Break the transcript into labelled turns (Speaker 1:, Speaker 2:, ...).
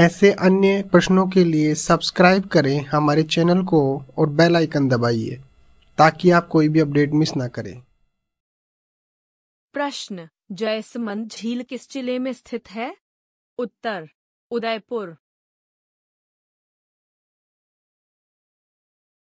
Speaker 1: ऐसे अन्य प्रश्नों के लिए सब्सक्राइब करें हमारे चैनल को और बेल आइकन दबाइए ताकि आप कोई भी अपडेट मिस ना करें
Speaker 2: प्रश्न जयसमंद झील किस जिले में स्थित है उत्तर उदयपुर